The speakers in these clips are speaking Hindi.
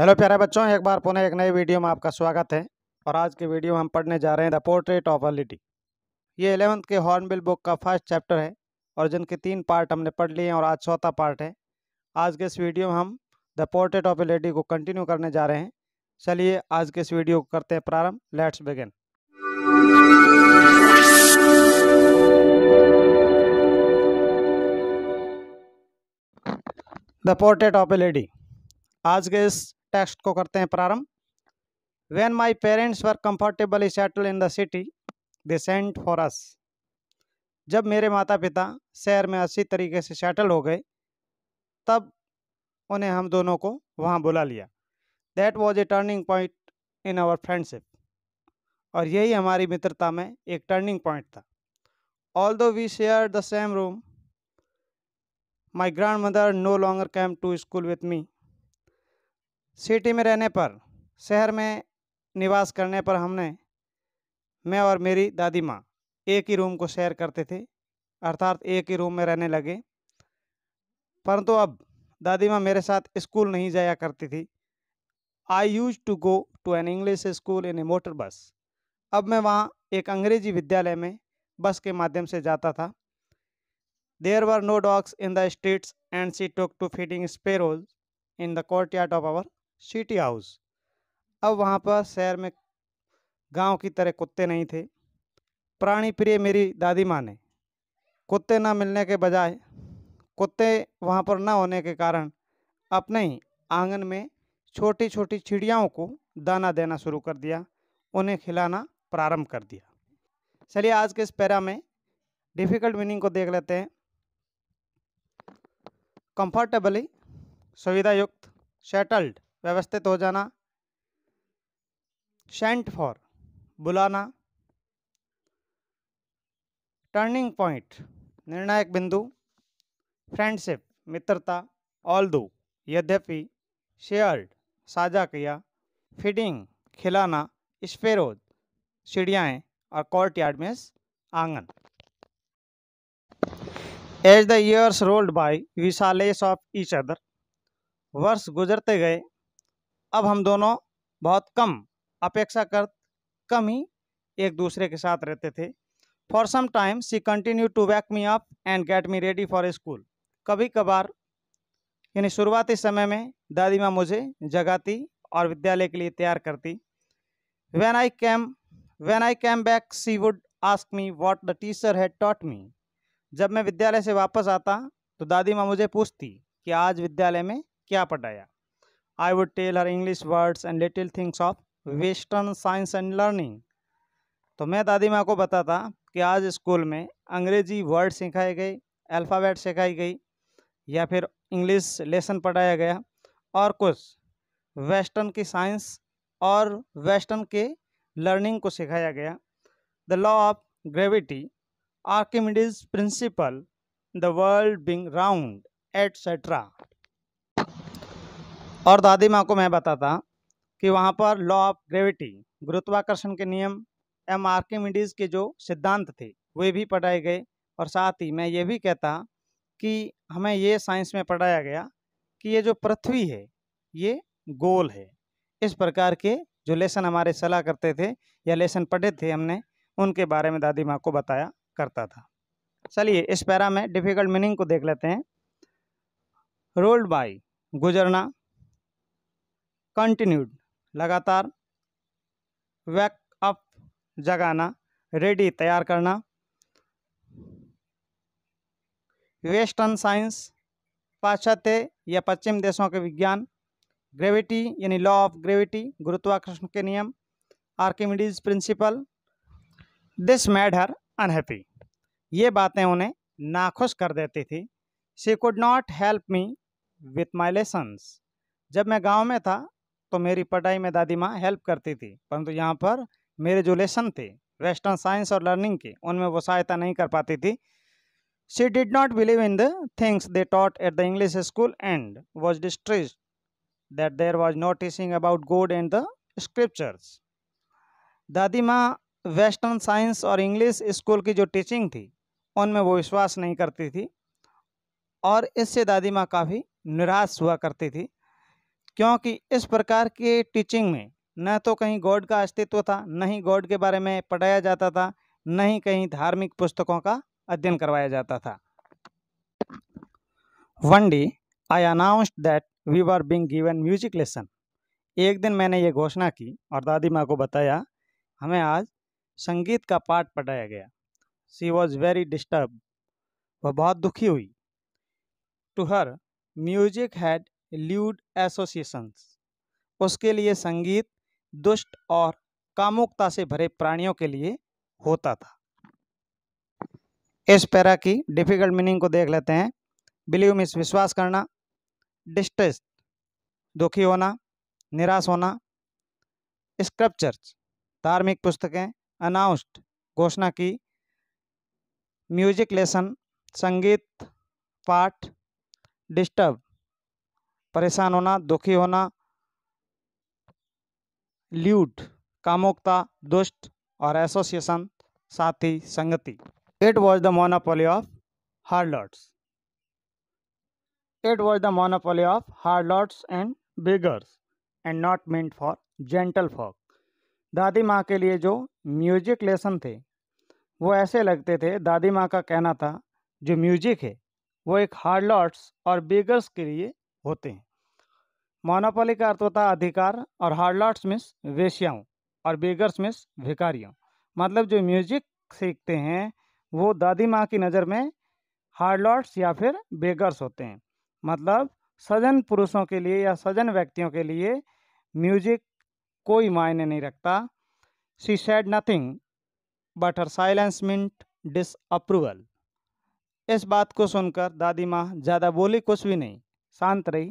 हेलो प्यारे बच्चों एक बार पुनः एक नई वीडियो में आपका स्वागत है और आज के वीडियो में हम पढ़ने जा रहे हैं the portrait of a lady ये एलेवंथ के हॉर्नबिल बुक का फर्स्ट चैप्टर है और जिनके तीन पार्ट हमने पढ़ लिए हैं और आज चौथा पार्ट है आज के इस वीडियो में हम the portrait of a lady को कंटिन्यू करने जा रहे हैं चलिए आज के इस वीडियो को करते हैं प्रारंभ let's begin the portrait of a lady आज के इस टेक्स्ट को करते हैं प्रारंभ when my parents were comfortably settle in the city they sent for us जब मेरे माता पिता शहर में अच्छी तरीके से सेटल हो गए तब उन्हें हम दोनों को वहाँ बुला लिया that was a turning point in our friendship और यही हमारी मित्रता में एक टर्निंग पॉइंट था although we share the same room my grandmother no longer came to school with me city में रहने पर शहर में निवास करने पर हमने मैं और मेरी दादी माँ एक ही रूम को शेयर करते थे अर्थात एक ही रूम में रहने लगे परंतु अब दादी माँ मेरे साथ स्कूल नहीं जाया करती थी I used to go to an English school in a motor bus अब मैं वहाँ एक अंग्रेजी विद्यालय में बस के माध्यम से जाता था there were no dogs in the streets and she took to feeding sparrows in the courtyard of our city house अब वहाँ पर शहर में गांव की तरह कुत्ते नहीं थे प्राणी प्रिय मेरी दादी माँ ने कुत्ते ना मिलने के बजाय कुत्ते वहाँ पर ना होने के कारण अपने ही आंगन में छोटी छोटी चिड़ियाओं को दाना देना शुरू कर दिया उन्हें खिलाना प्रारंभ कर दिया चलिए आज के इस पैरा में डिफ़िकल्ट मीनिंग को देख लेते हैं कंफर्टेबली सुविधायुक्त सेटल्ड व्यवस्थित हो जाना सेंट फॉर बुलाना टर्निंग पॉइंट निर्णायक बिंदु फ्रेंडशिप मित्रता ऑल दो यद्यपि शेयर्ड साझा किया फीडिंग खिलाना स्पेरोज सीढ़ियाँ और कोर्ट यार्ड में आंगन as the years rolled by we saw less of each other वर्ष गुजरते गए अब हम दोनों बहुत कम अपेक्षाकृत कम ही एक दूसरे के साथ रहते थे for some time she continue to wake me up and get me ready for school कभी कभार यानी शुरुआती समय में दादी माँ मुझे जगाती और विद्यालय के लिए तैयार करती when I came when I came back she would ask me what the teacher had taught me जब मैं विद्यालय से वापस आता तो दादी माँ मुझे पूछती कि आज विद्यालय में क्या पढ़ाया I would tell her English words and little things of western science and learning तो मैं दादी माँ को बताता कि आज स्कूल में अंग्रेजी वर्ड सिखाए गए अल्फ़ाबेट सिखाई गई या फिर इंग्लिश लेसन पढ़ाया गया और कुछ वेस्टर्न की साइंस और वेस्टर्न के लर्निंग को सिखाया गया the law of gravity Archimedes principle the world being round etcetera और दादी माँ को मैं बताता कि वहाँ पर लॉ ऑफ ग्रेविटी गुरुत्वाकर्षण के नियम एम आर्किमिडीज़ के जो सिद्धांत थे वे भी पढ़ाए गए और साथ ही मैं ये भी कहता कि हमें ये साइंस में पढ़ाया गया कि ये जो पृथ्वी है ये गोल है इस प्रकार के जो लेसन हमारे सलाह करते थे या लेसन पढ़े थे हमने उनके बारे में दादी माँ को बताया करता था चलिए इस पैरा में डिफ़िकल्ट मीनिंग को देख लेते हैं रोल्ड बाई गुजरना कंटिन्यूड लगातार वैक अप जगाना रेडी तैयार करना वेस्टर्न साइंस पाश्चात्य या पश्चिम देशों के विज्ञान ग्रेविटी यानी लॉ ऑफ ग्रेविटी गुरुत्वाकर्षण के नियम Archimedes principle this made her unhappy ये बातें उन्हें नाखुश कर देती थी she could not help me with my lessons जब मैं गांव में था तो मेरी पढ़ाई में दादी माँ हेल्प करती थी परंतु यहाँ पर मेरे जो लेसन थे वेस्टर्न साइंस और लर्निंग के उनमें वो सहायता नहीं कर पाती थी she did not believe in the things they taught at the English school and was distressed that there was not teaching about God and the scriptures दादी माँ वेस्टर्न साइंस और इंग्लिश स्कूल की जो टीचिंग थी उनमें वो विश्वास नहीं करती थी और इससे दादी माँ काफ़ी निराश हुआ करती थी क्योंकि इस प्रकार के टीचिंग में न तो कहीं गॉड का अस्तित्व था न ही गॉड के बारे में पढ़ाया जाता था न ही कहीं धार्मिक पुस्तकों का अध्ययन करवाया जाता था one day I announced that we are being given music lesson एक दिन मैंने ये घोषणा की और दादी माँ को बताया हमें आज संगीत का पाठ पढ़ाया गया सी वॉज वेरी डिस्टर्ब वह बहुत दुखी हुई to her music had lewd associations उसके लिए संगीत दुष्ट और कामुकता से भरे प्राणियों के लिए होता था इस पैरा की डिफ़िकल्ट मीनिंग को देख लेते हैं बिलीव मिस विश्वास करना डिस्ट्रेस दुखी होना निराश होना स्क्रप्चर्स धार्मिक पुस्तकें अनाउंस्ड घोषणा की म्यूजिक लेसन संगीत पाठ डिस्टर्ब परेशान होना दुखी होना ल्यूट कामुकता दुष्ट और एसोसिएशन साथी संगति it was the monopoly of harlots it was the monopoly of harlots and beggars and not meant for gentlefolk दादी माँ के लिए जो म्यूजिक लेसन थे वो ऐसे लगते थे दादी माँ का कहना था जो म्यूजिक है वो एक हार्लॉट्स और बिगर्स के लिए होते हैं मोनोपोली का अर्थ होता है अधिकार और हार्डलॉट्स मिस वेश्याओं और बेगर्स मिस भिकारियों मतलब जो म्यूजिक सीखते हैं वो दादी माँ की नज़र में हार्डलॉट्स या फिर बेगर्स होते हैं मतलब सजन पुरुषों के लिए या सजन व्यक्तियों के लिए म्यूजिक कोई मायने नहीं रखता she said nothing but her silence meant disapproval इस बात को सुनकर दादी माँ ज़्यादा बोली कुछ भी नहीं शांत रही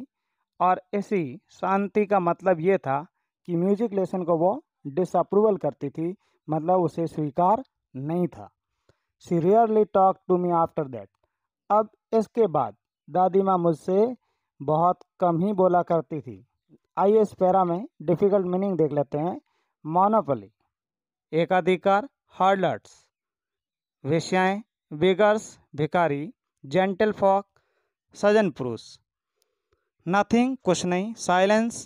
और ऐसी शांति का मतलब ये था कि म्यूजिक लेसन को वो डिसअप्रूवल करती थी मतलब उसे स्वीकार नहीं था she rarely talk to me after that अब इसके बाद दादी माँ मुझसे बहुत कम ही बोला करती थी आइए इस पैरा में डिफ़िकल्ट मीनिंग देख लेते हैं मोनोपली एकाधिकार हार्डलर्ट्स विषयाएँ बेगर्स भिकारी जेंटल फॉक सजन पुरुष नथिंग कुछ नहीं साइलेंस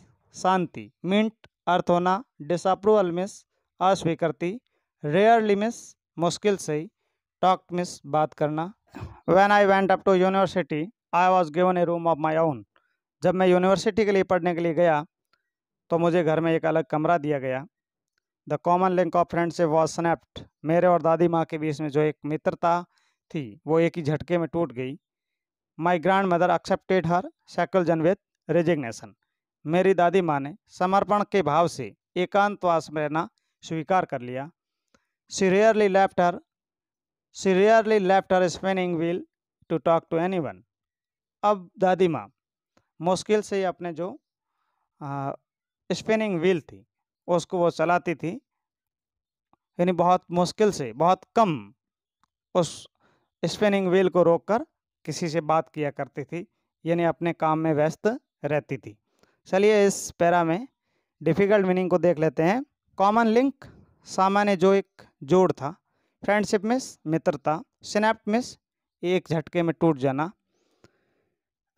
शांति मिंट अर्थ होना डिसअप्रूवल मिस अस्वीकृति रेयरली मिस मुश्किल से टॉक मिस बात करना when I went up to university I was given a room of my own जब मैं यूनिवर्सिटी के लिए पढ़ने के लिए गया तो मुझे घर में एक अलग कमरा दिया गया the common link of friendship was snapped मेरे और दादी माँ के बीच में जो एक मित्रता थी वो एक ही झटके में टूट गई my grandmother accepted her seclusion with resignation मेरी दादी माँ ने समर्पण के भाव से एकांतवास में रहना स्वीकार कर लिया rarely left her rarely left her spinning wheel to talk to anyone अब दादी माँ मुश्किल से अपने जो स्पिनिंग व्हील थी उसको वो चलाती थी यानी बहुत मुश्किल से बहुत कम उस स्पिनिंग व्हील को रोककर किसी से बात किया करती थी यानी अपने काम में व्यस्त रहती थी चलिए इस पैरा में डिफ़िकल्ट मीनिंग को देख लेते हैं कॉमन लिंक सामान्य जो एक जोड़ था फ्रेंडशिप मिस मित्रता स्नैप्ट मिस एक झटके में टूट जाना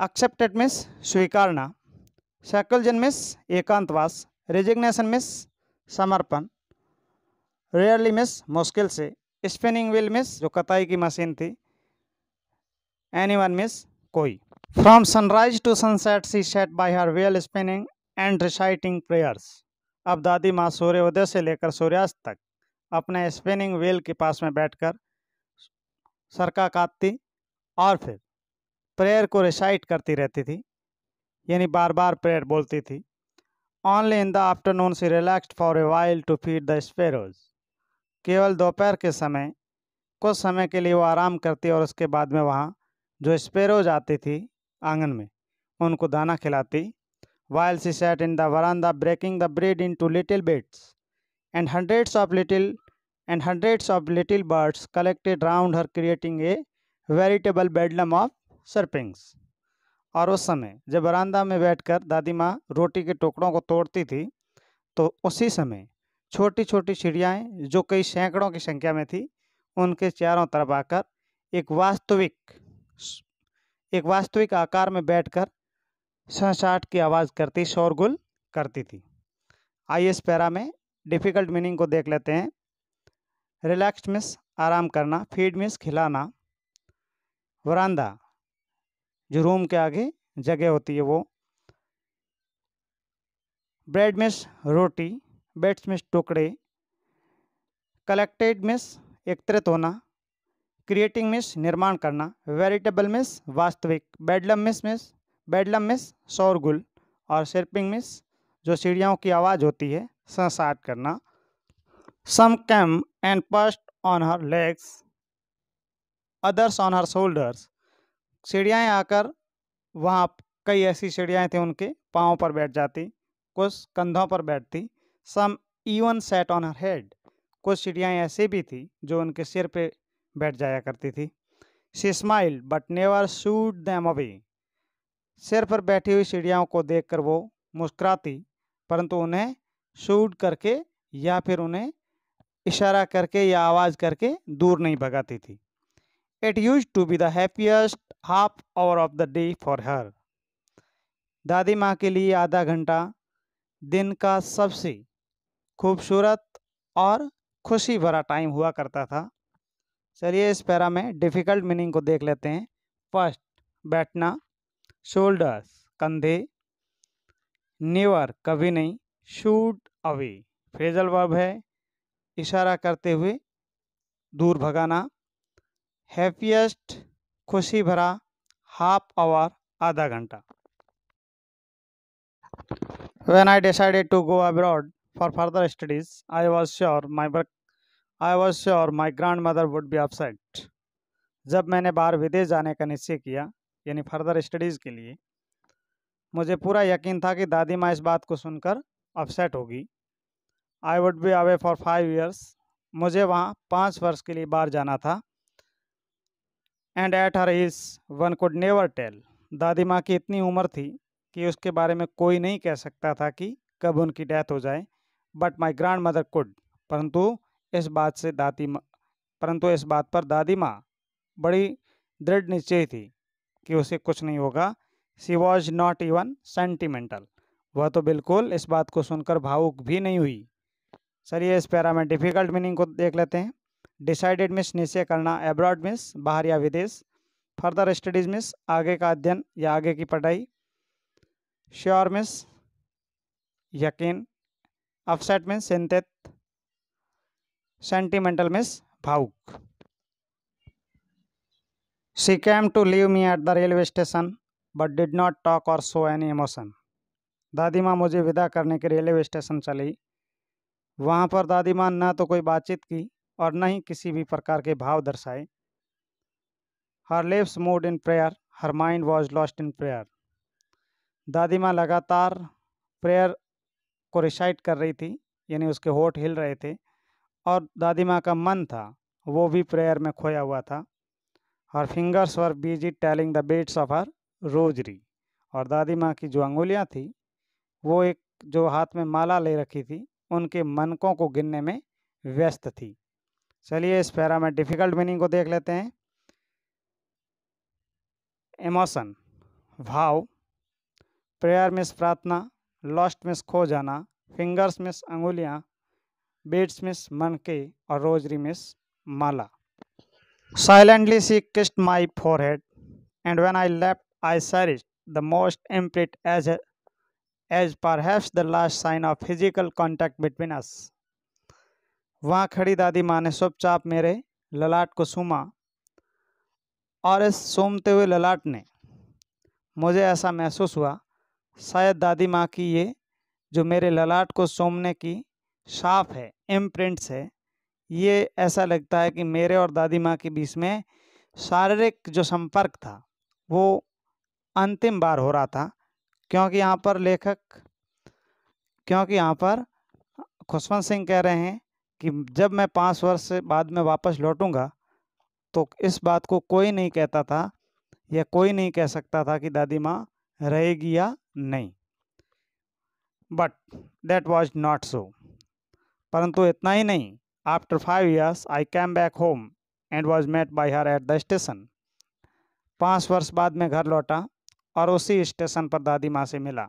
एक्सेप्टेड मिस स्वीकारना सैकलजन मिस एकांतवास रेजिग्नेशन मिस समर्पण रेयरली मिस मुश्किल से स्पिनिंग व्हील मिस जो कताई की मशीन थी एनी वन मिस कोई from sunrise to sunset she sat by her wheel spinning and reciting prayers अब दादी माँ सूर्योदय से लेकर सूर्यास्त तक अपने स्पिनिंग व्हील के पास में बैठकर सरका काटती और फिर प्रेयर को रिसाइट करती रहती थी यानी बार बार प्रेयर बोलती थी only in the afternoon she relaxed for a while to feed the sparrows केवल दोपहर के समय कुछ समय के लिए वो आराम करती और उसके बाद में वहाँ जो स्पेरोज आती थी आंगन में उनको दाना खिलाती while she sat in the verandah breaking the bread into little bits and hundreds of little and hundreds of little birds collected round her creating a veritable bedlam of chirpings और उस समय जब बरानदा में बैठकर दादी माँ रोटी के टुकड़ों को तोड़ती थी तो उसी समय छोटी छोटी चिड़ियाएँ जो कई सैकड़ों की संख्या में थी उनके चारों तरफ आकर एक वास्तविक एक वास्तविक आकार में बैठकर सहसाट की आवाज़ करती शोरगुल करती थी आइए इस पैरा में डिफ़िकल्ट मीनिंग को देख लेते हैं रिलैक्स्ड मिस आराम करना फीड मिस खिलाना वरांदा जो रूम के आगे जगह होती है वो ब्रेड मिस रोटी बेड्स मिस टुकड़े कलेक्टेड मिस एकत्रित होना क्रिएटिंग मिस निर्माण करना वेरिटेबल मिस वास्तविक bedlam means means bedlam means शोरगुल और सिर्पिंग मिस जो सीढ़ियों की आवाज़ होती है संसाट करना some came and perched on her legs others on her shoulders सीढ़ियाँ आकर वहाँ कई ऐसी सीढ़ियाँ थी उनके पाँव पर बैठ जाती कुछ कंधों पर बैठती some even sat on her head कुछ सीढ़ियाँ ऐसी भी थी जो उनके सिर पे बैठ जाया करती थी she smile but never shooed them away सिर पर बैठी हुई चिड़ियाओं को देखकर वो मुस्कुराती परंतु उन्हें शूट करके या फिर उन्हें इशारा करके या आवाज़ करके दूर नहीं भगाती थी it used to be the happiest half hour of the day for her दादी माँ के लिए आधा घंटा दिन का सबसे खूबसूरत और खुशी भरा टाइम हुआ करता था चलिए इस पैरा में डिफ़िकल्ट मीनिंग को देख लेते हैं फर्स्ट बैठना शोल्डर्स कंधे नेवर कभी नहीं शूट अवे फ्रेजल वर्ब है इशारा करते हुए दूर भगाना हैप्पीएस्ट खुशी भरा हाफ आवर आधा घंटा When I decided to go abroad for further studies, I was sure my work I was sure my grandmother would be upset जब मैंने बाहर विदेश जाने का निश्चय किया यानी फर्दर स्टडीज़ के लिए मुझे पूरा यकीन था कि दादी माँ इस बात को सुनकर अपसेट होगी I would be away for five years मुझे वहाँ पाँच वर्ष के लिए बाहर जाना था and at her age one could never tell दादी माँ की इतनी उम्र थी कि उसके बारे में कोई नहीं कह सकता था कि कब उनकी डेथ हो जाए but my grandmother could परंतु इस बात से दादी माँ परंतु इस बात पर दादी माँ बड़ी दृढ़ निश्चय थी कि उसे कुछ नहीं होगा she was not even sentimental वह तो बिल्कुल इस बात को सुनकर भावुक भी नहीं हुई चलिए इस पैरा में डिफ़िकल्ट मीनिंग को देख लेते हैं डिसाइडेड मिस निश्चय करना एब्रॉड मिस बाहर या विदेश फर्दर स्टडीज़ मिस आगे का अध्ययन या आगे की पढ़ाई श्योर मिस यकीन अपसेट मिस चिंतित सेंटिमेंटल मीन्स भावुक she came to leave me at the railway station but did not talk or show any emotion दादी माँ मुझे विदा करने के रेलवे स्टेशन चली वहाँ पर दादी माँ न तो कोई बातचीत की और न ही किसी भी प्रकार के भाव दर्शाए her lips moved in prayer her mind was lost in prayer दादी माँ लगातार प्रेयर को रिसाइट कर रही थी यानी उसके होठ हिल रहे थे और दादी माँ का मन था वो भी प्रेयर में खोया हुआ था her fingers were busy telling the beads of her rosary और दादी माँ की जो अंगुलियाँ थी वो एक जो हाथ में माला ले रखी थी उनके मनकों को गिनने में व्यस्त थी चलिए इस पैरा में डिफ़िकल्ट मीनिंग को देख लेते हैं इमोशन भाव प्रेयर मिस प्रार्थना लॉस्ट मिस खो जाना फिंगर्स मिस अंगुलियाँ बेट्स मिस मन के और रोजरी मिस माला silently she kissed my forehead and when I left I cherished the moist imprint as as perhaps the last sign of physical contact between us वहाँ खड़ी दादी माँ ने चुपचाप मेरे ललाट को सूमा और इस सूमते हुए ललाट ने मुझे ऐसा महसूस हुआ शायद दादी माँ की ये जो मेरे ललाट को सोमने की साफ है इम्प्रिंट्स है ये ऐसा लगता है कि मेरे और दादी माँ के बीच में शारीरिक जो संपर्क था वो अंतिम बार हो रहा था क्योंकि यहाँ पर लेखक क्योंकि यहाँ पर खुशवंत सिंह कह रहे हैं कि जब मैं पाँच वर्ष से बाद में वापस लौटूंगा तो इस बात को कोई नहीं कहता था या कोई नहीं कह सकता था कि दादी माँ रहेगी या नहीं but that was not so परंतु इतना ही नहीं after five years I came back home and was met by her at the station पाँच वर्ष बाद मैं घर लौटा और उसी स्टेशन पर दादी माँ से मिला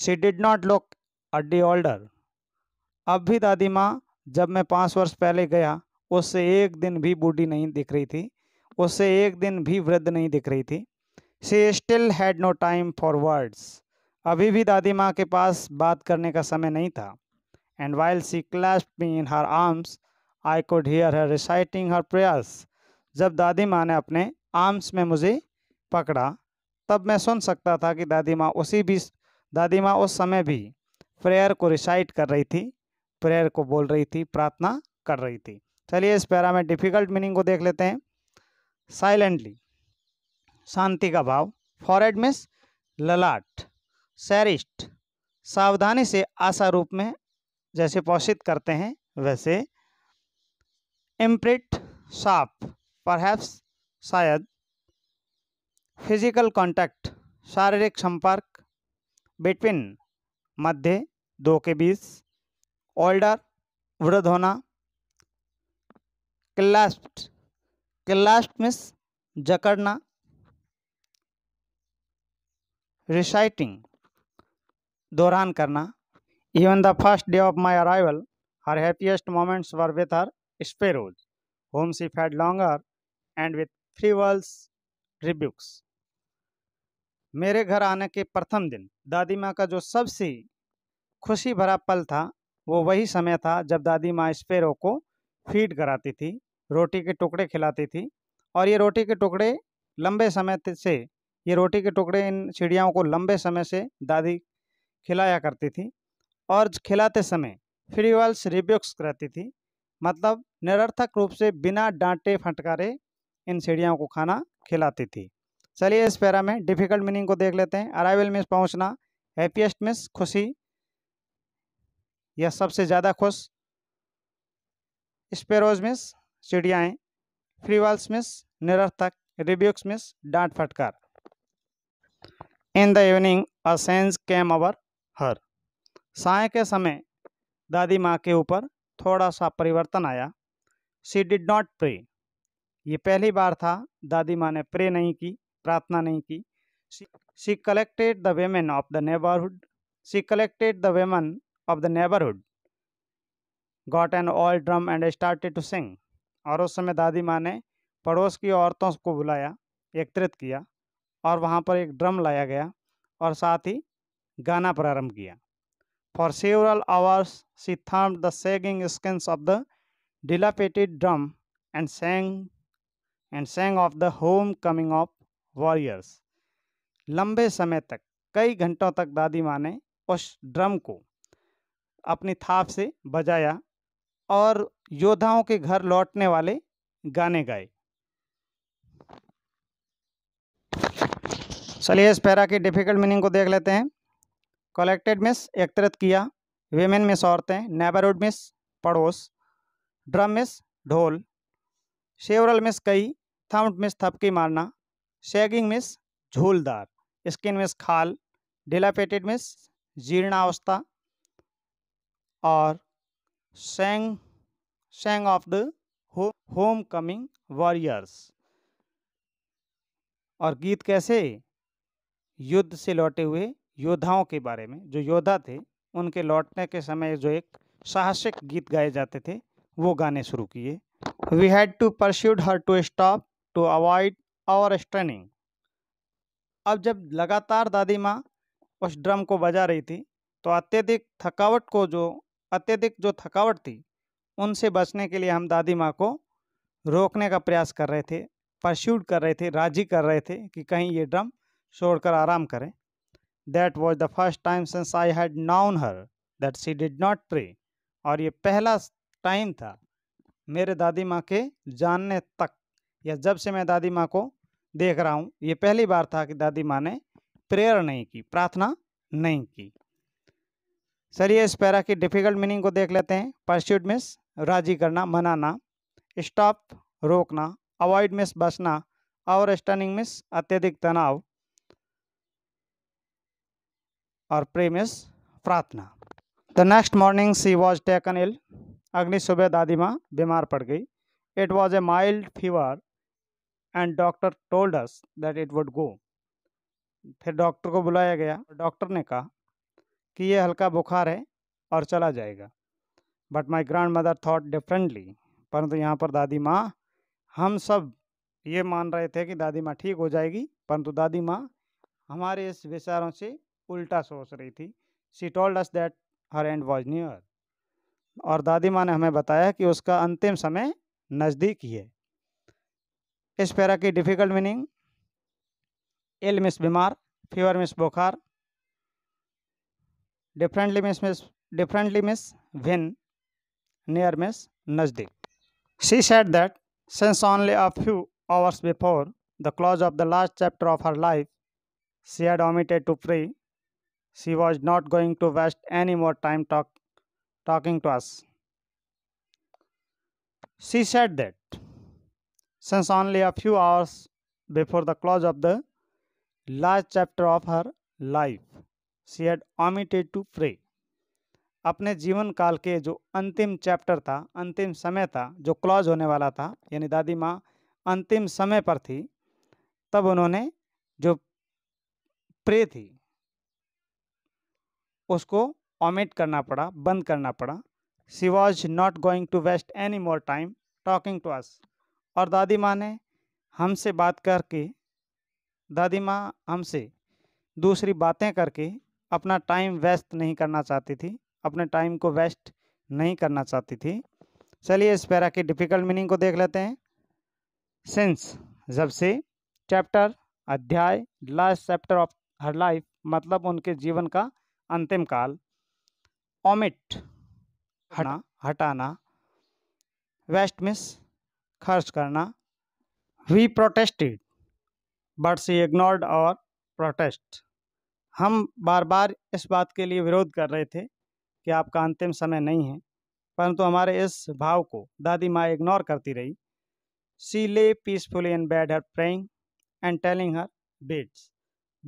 she did not look a day अब भी दादी माँ जब मैं पाँच वर्ष पहले गया उससे एक दिन भी बूढ़ी नहीं दिख रही थी उससे एक दिन भी वृद्ध नहीं दिख रही थी she still had no time for words अभी भी दादी माँ के पास बात करने का समय नहीं था and while she clasped me in her arms, I could hear her reciting her prayers. जब दादी माँ ने अपने आर्म्स में मुझे पकड़ा तब मैं सुन सकता था कि दादी माँ उसी भी दादी माँ उस समय भी प्रेयर को रिसाइट कर रही थी प्रेयर को बोल रही थी प्रार्थना कर रही थी चलिए इस पैरा में डिफ़िकल्ट मीनिंग को देख लेते हैं साइलेंटली शांति का भाव फॉरेड मिस ललाट सैरिस्ट सावधानी से आशा रूप में जैसे पोषित करते हैं वैसे इम्प्रिट साप परहैप्स शायद फिजिकल कांटेक्ट शारीरिक संपर्क बिटवीन मध्य दो के बीच ओल्डर वृद्ध होना क्लास्ट क्लास्ट मिस जकड़ना रिसाइटिंग दौरान करना Even the first day of my arrival, her happiest moments were with her sparrows, whom she fed longer and with frivolous rebukes. मेरे घर आने के प्रथम दिन दादी माँ का जो सबसे खुशी भरा पल था वो वही समय था जब दादी माँ स्पेरो को फीड कराती थी रोटी के टुकड़े खिलाती थी और ये रोटी के टुकड़े लंबे समय से ये रोटी के टुकड़े इन चिड़ियाओं को लंबे समय से दादी खिलाया करती थी और खिलाते समय फ्री वॉल्स रिब्यूक्स कराती थी मतलब निरर्थक रूप से बिना डांटे फटकारे इन सीढ़ियों को खाना खिलाती थी चलिए इस पैरा में डिफ़िकल्ट मीनिंग को देख लेते हैं अराइवल मिस पहुंचना हैप्पीएस्ट मिस खुशी या सबसे ज़्यादा खुश स्पेरोज मिस चिड़ियाएँ फ्रीवाल्स मिस निरर्थक रिब्यूक्स मिस डांट फटकार in the evening a change came over her साय के समय दादी माँ के ऊपर थोड़ा सा परिवर्तन आया सी डिड नॉट प्रे ये पहली बार था दादी माँ ने प्रे नहीं की प्रार्थना नहीं की she collected the women of the neighbourhood she collected the women of the neighbourhood got an old drum and started to sing और उस समय दादी माँ ने पड़ोस की औरतों को बुलाया एकत्रित किया और वहाँ पर एक ड्रम लाया गया और साथ ही गाना प्रारंभ किया For several hours she thumped the sagging skins of the dilapidated drum and sang and sang of the homecoming of warriors. लंबे समय तक कई घंटों तक दादी माँ ने उस ड्रम को अपनी थाप से बजाया और योद्धाओं के घर लौटने वाले गाने गाए चलिए इस पैरा की डिफ़िकल्ट मीनिंग को देख लेते हैं कलेक्टेड मिस एकत्रित किया वेमेन मिस औरतें नेबरहुड मिस पड़ोस ड्रम मिस ढोल शेवरल मिस कई थम्ड मिस थपकी मारना शेगिंग मिस झूलदार स्किन मिस खाल डिलापेटेड मिस जीर्णावस्था और sang songs of the homecoming warriors और गीत कैसे युद्ध से लौटे हुए योद्धाओं के बारे में जो योद्धा थे उनके लौटने के समय जो एक साहसिक गीत गाए जाते थे वो गाने शुरू किए we had to persuade her to stop to avoid overstraining अब जब लगातार दादी माँ उस ड्रम को बजा रही थी तो अत्यधिक थकावट को जो अत्यधिक जो थकावट थी उनसे बचने के लिए हम दादी माँ को रोकने का प्रयास कर रहे थे परस्यूड कर रहे थे राजी कर रहे थे कि कहीं ये ड्रम छोड़कर आराम करें that was the first time since I had known her that she did not pray और ये पहला टाइम था मेरे दादी माँ के जानने तक या जब से मैं दादी माँ को देख रहा हूँ ये पहली बार था कि दादी माँ ने प्रेयर नहीं की प्रार्थना नहीं की सर ये इस पैरा की डिफ़िकल्ट मीनिंग को देख लेते हैं परस्यूट मिस राजी करना मनाना स्टॉप रोकना अवॉइड मिस बसना और स्टनिंग मिस अत्यधिक तनाव और प्रेम इज प्रार्थना the next morning she was taken ill अगली सुबह दादी माँ बीमार पड़ गई it was a mild fever and doctor told us that it would go फिर डॉक्टर को बुलाया गया डॉक्टर ने कहा कि ये हल्का बुखार है और चला जाएगा but my grandmother thought differently परंतु यहाँ पर दादी माँ हम सब ये मान रहे थे कि दादी माँ ठीक हो जाएगी परंतु दादी माँ हमारे इस विचारों से उल्टा सोच रही थी she told us that her end was near और दादी माँ ने हमें बताया कि उसका अंतिम समय नज़दीक ही है इस पैरा की डिफ़िकल्ट मीनिंग एल मिस बीमार फीवर मिस बुखार differently means means differently means विन नियर मिस नज़दीक she said that since only a few hours before the close of the last chapter of her life she had omitted to pray She was not going to waste any more time talk, talking to us. She said that since only a few hours before the close of the last chapter of her life, she had omitted to pray. अपने जीवन काल के जो अंतिम चैप्टर था अंतिम समय था जो क्लॉज होने वाला था यानी दादी माँ अंतिम समय पर थी तब उन्होंने जो प्रे थी उसको ऑमिट करना पड़ा बंद करना पड़ा she was not going to waste any more time talking to us और दादी माँ ने हमसे बात करके दादी माँ हमसे दूसरी बातें करके अपना टाइम वेस्ट नहीं करना चाहती थी अपने टाइम को वेस्ट नहीं करना चाहती थी चलिए इस पैरा की डिफ़िकल्ट मीनिंग को देख लेते हैं सिंस जब से चैप्टर अध्याय last chapter of her life मतलब उनके जीवन का अंतिम काल ओमिट हटना हटाना वेस्ट मिस खर्च करना we protested but she ignored और प्रोटेस्ट हम बार बार इस बात के लिए विरोध कर रहे थे कि आपका अंतिम समय नहीं है परंतु हमारे इस भाव को दादी माँ इग्नोर करती रही she lay peacefully in bed her praying and telling her beads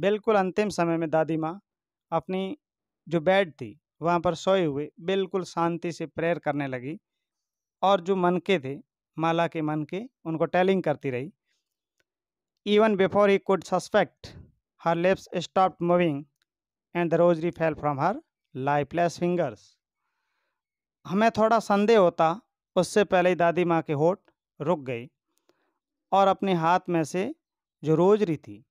बिल्कुल अंतिम समय में दादी माँ अपनी जो बेड थी वहाँ पर सोए हुए बिल्कुल शांति से प्रेयर करने लगी और जो मन के थे माला के मन के उनको टेलिंग करती रही even before we could suspect her lips stop moving and the rosary fell from her lifeless fingers हमें थोड़ा संदेह होता उससे पहले ही दादी माँ के होठ रुक गई और अपने हाथ में से जो रोजरी थी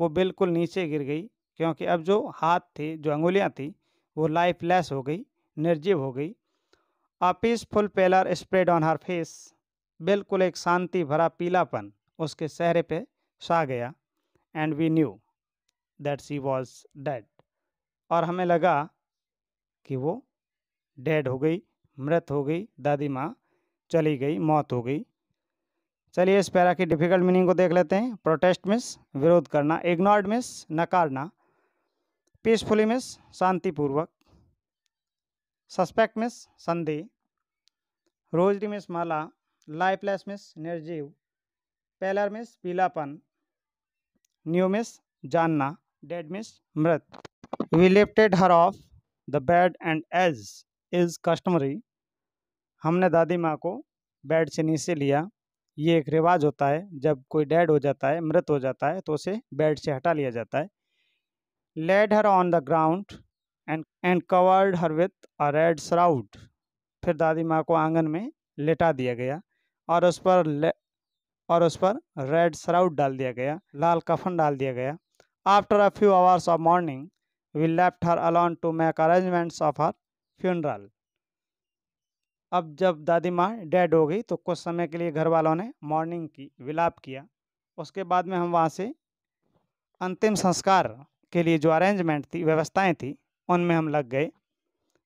वो बिल्कुल नीचे गिर गई क्योंकि अब जो हाथ थे जो अंगुलियाँ थी वो लाइफलेस हो गई निर्जीव हो गई a peaceful pallor spread on her face बिल्कुल एक शांति भरा पीलापन उसके चेहरे पे सा गया and we knew that she was dead और हमें लगा कि वो डेड हो गई मृत हो गई दादी माँ चली गई मौत हो गई चलिए इस पैरा की डिफ़िकल्ट मीनिंग को देख लेते हैं प्रोटेस्ट मिस विरोध करना इग्नोर्ड मिस नकारना पीसफुली मिस शांतिपूर्वक सस्पेक्ट संधि रोज डी मिस माला लाइफलेस मिस निर्जीव पेलर मिस पीलापन न्यू मिस जानना डेड मिस मृत we lifted her off the bed and as is customary हमने दादी माँ को बेड से नीचे लिया ये एक रिवाज होता है जब कोई डेड हो जाता है मृत हो जाता है तो उसे बेड से हटा लिया जाता है laid her on the ground and and covered her with a red shroud फिर दादी माँ को आंगन में लेटा दिया गया और उस पर ले, और उस पर रेड सराउट डाल दिया गया लाल कफन डाल दिया गया after a few hours of mourning we left her alone to make arrangements of her funeral अब जब दादी माँ डेड हो गई तो कुछ समय के लिए घर वालों ने मॉर्निंग की विलाप किया उसके बाद में हम वहाँ से अंतिम संस्कार के लिए जो अरेंजमेंट थी व्यवस्थाएं थी उनमें हम लग गए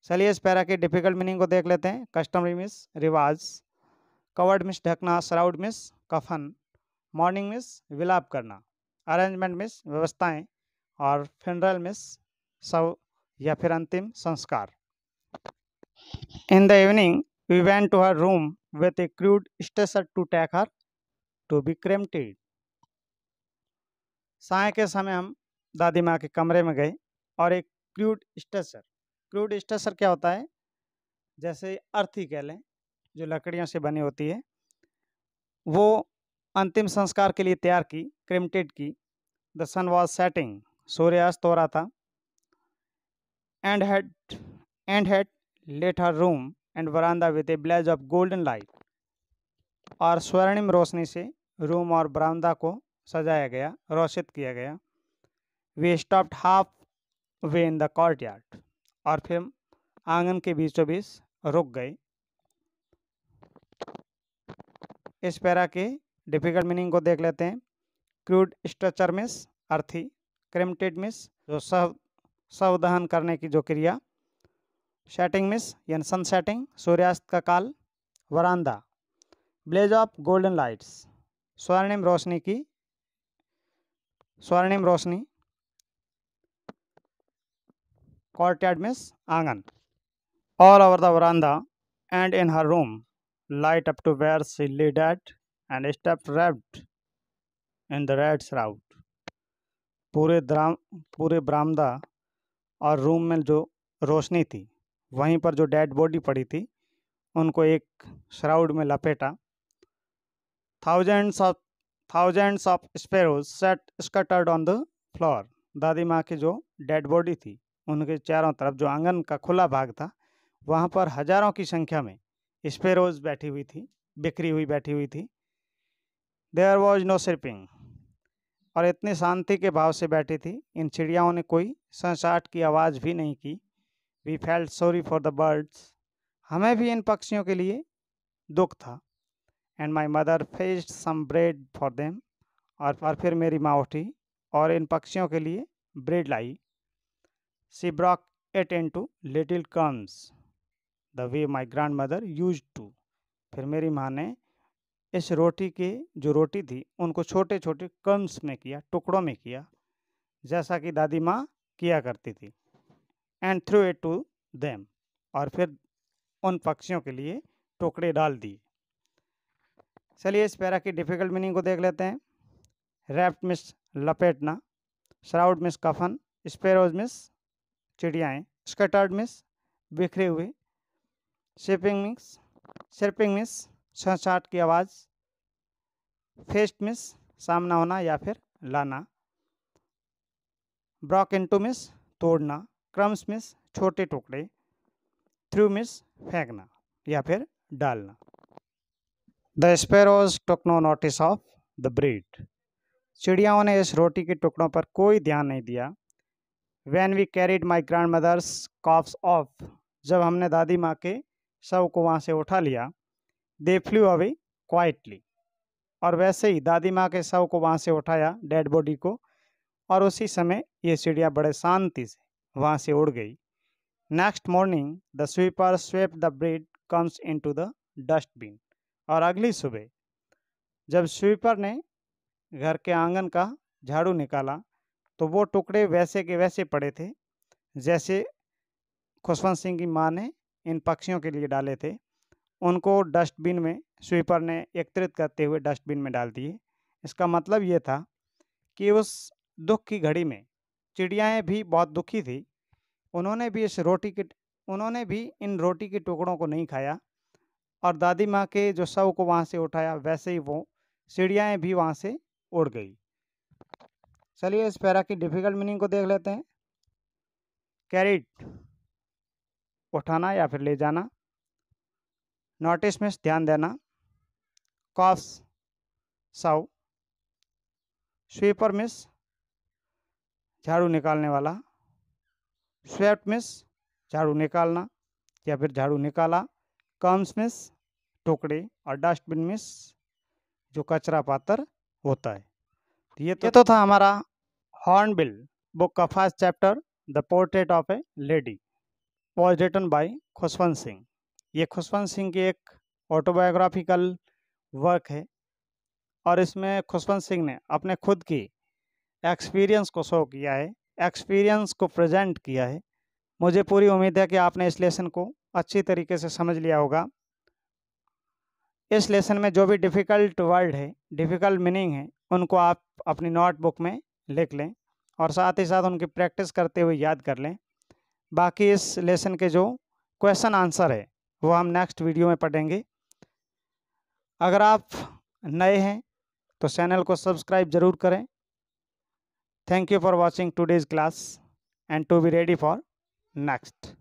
चलिए इस पैरा के डिफिकल्ट मीनिंग को देख लेते हैं कस्टमरी मिस रिवाज कवर्ड मिस ढकना सराउड मिस कफन मॉर्निंग मिस विलाप करना अरेंजमेंट मिस व्यवस्थाएं और फिनरल मिस सब या फिर अंतिम संस्कार in the evening we went to her room with a crude stretcher to take her to be cremated साय के समय हम दादी माँ के कमरे में गए और एक क्रूड स्ट्रक्चर क्रूड स्ट्रक्चर क्या होता है जैसे अर्थी कह लें जो लकड़ियों से बनी होती है वो अंतिम संस्कार के लिए तैयार की क्रिमटेड की द सन वॉज सेटिंग सूर्यास्त हो रहा था and had and had lit her room and verandah with a blaze of golden light और स्वर्णिम रोशनी से रूम और बरामदा को सजाया गया रोशित किया गया we stopped halfway in the courtyard और फिर आंगन के बीचों बीच रुक गए इस पैरा के डिफिकल्ट मीनिंग को देख लेते हैं क्रूड स्ट्रक्चर मिस अर्थी क्रिमटेड मिस जो सव सव दहन करने की जो क्रिया सेटिंग मिस यानी सन सेटिंग सूर्यास्त का काल verandah blaze of golden lights स्वर्णिम रोशनी की स्वर्णिम रोशनी courtyard means angan. All over the veranda and in her room, light up to where she lay dead and stepped wrapped in the red shroud. pure dram pure bramda aur room mein jo roshni thi वहीं par jo dead body padi thi unko ek shroud mein lapeta thousands of thousands of sparrows sat scattered on the floor दादी माँ की जो डेड बॉडी थी उनके चारों तरफ जो आंगन का खुला भाग था वहाँ पर हजारों की संख्या में स्पेरोज बैठी हुई थी बिखरी हुई बैठी हुई थी देयर वॉज नो सिर्पिंग और इतने शांति के भाव से बैठी थी इन चिड़ियाओं ने कोई संसाट की आवाज़ भी नहीं की we felt sorry for the birds हमें भी इन पक्षियों के लिए दुख था and my mother fetched some bread for them और फिर मेरी माँ उठी और इन पक्षियों के लिए ब्रेड लाई She broke it into little crumbs, the way my grandmother used to. फिर मेरी माँ ने इस रोटी की जो रोटी थी उनको छोटे छोटे कम्स में किया टुकड़ों में किया जैसा कि दादी माँ किया करती थी and threw it to them और फिर उन पक्षियों के लिए टुकड़े डाल दिए चलिए इस पैरा की डिफ़िकल्ट मीनिंग को देख लेते हैं रैप्ट मिस लपेटना श्राउड मिस कफन स्पेरोज मिस चिड़ियाएँ स्कटर्ड मिस बिखरे हुए शेपिंग मिस शेपिंग मिस छाट की आवाज़ फेस्ट मिस सामना होना या फिर लाना ब्रॉक इंटू मिस तोड़ना क्रम्स मिस छोटे टुकड़े थ्रू मिस फेंकना या फिर डालना the sparrows took no notice of the bread चिड़ियाओं ने इस रोटी के टुकड़ों पर कोई ध्यान नहीं दिया when we carried my grandmother's corpse off जब हमने दादी माँ के शव को वहाँ से उठा लिया दे फ्लू अवे क्वाइटली और वैसे ही दादी माँ के शव को वहाँ से उठाया डेड बॉडी को और उसी समय ये चिड़िया बड़े शांति से वहाँ से उड़ गई next morning the sweeper swept the bread crumbs into the dustbin और अगली सुबह जब स्वीपर ने घर के आंगन का झाड़ू निकाला तो वो टुकड़े वैसे के वैसे पड़े थे जैसे खुशवंत सिंह की माँ ने इन पक्षियों के लिए डाले थे उनको डस्टबिन में स्वीपर ने एकत्रित करते हुए डस्टबिन में डाल दिए इसका मतलब ये था कि उस दुख की घड़ी में चिड़ियाएँ भी बहुत दुखी थी उन्होंने भी इस रोटी के उन्होंने भी इन रोटी के टुकड़ों को नहीं खाया और दादी माँ के जो शव को वहाँ से उठाया वैसे ही वो चिड़ियाएँ भी वहाँ से उड़ गई चलिए इस पैरा की डिफ़िकल्ट मीनिंग को देख लेते हैं कैरिट उठाना या फिर ले जाना नोटिस मिस ध्यान देना कॉस साउ स्वीपर मिस झाड़ू निकालने वाला स्वेप्ट मिस झाड़ू निकालना या फिर झाड़ू निकाला कम्स मिस टोकरे और डस्टबिन मिस जो कचरा पात्र होता है ये तो, ये तो था हमारा हॉर्नबिल बुक का first chapter the portrait of a lady was written by Khushwant Singh ये खुशवंत सिंह की एक ऑटोबायोग्राफिकल वर्क है और इसमें खुशवंत सिंह ने अपने खुद की एक्सपीरियंस को शो किया है एक्सपीरियंस को प्रेजेंट किया है मुझे पूरी उम्मीद है कि आपने इस लेसन को अच्छी तरीके से समझ लिया होगा इस लेसन में जो भी डिफ़िकल्ट वर्ड है डिफ़िकल्ट मीनिंग है उनको आप अपनी नोटबुक में लिख लें और साथ ही साथ उनकी प्रैक्टिस करते हुए याद कर लें बाकी इस लेसन के जो क्वेश्चन आंसर है वो हम नेक्स्ट वीडियो में पढ़ेंगे अगर आप नए हैं तो चैनल को सब्सक्राइब ज़रूर करें thank you for watching today's class and to be ready for next